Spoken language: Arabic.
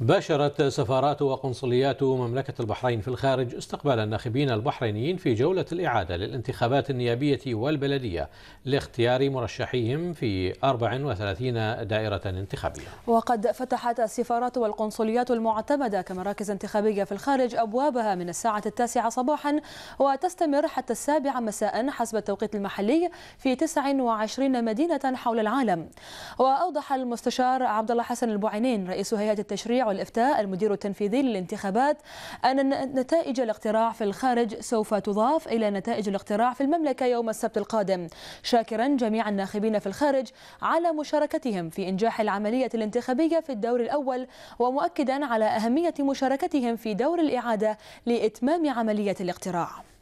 باشرت سفارات وقنصليات مملكة البحرين في الخارج استقبال الناخبين البحرينيين في جولة الإعادة للانتخابات النيابية والبلدية لاختيار مرشحيهم في 34 دائرة انتخابية وقد فتحت السفارات والقنصليات المعتمدة كمراكز انتخابية في الخارج أبوابها من الساعة التاسعة صباحا وتستمر حتى السابعة مساء حسب التوقيت المحلي في 29 مدينة حول العالم وأوضح المستشار عبد الله حسن البعينين رئيس هيئة التشريع والإفتاء المدير التنفيذي للانتخابات أن نتائج الاقتراع في الخارج سوف تضاف إلى نتائج الاقتراع في المملكة يوم السبت القادم شاكرا جميع الناخبين في الخارج على مشاركتهم في إنجاح العملية الانتخابية في الدور الأول ومؤكدا على أهمية مشاركتهم في دور الإعادة لإتمام عملية الاقتراع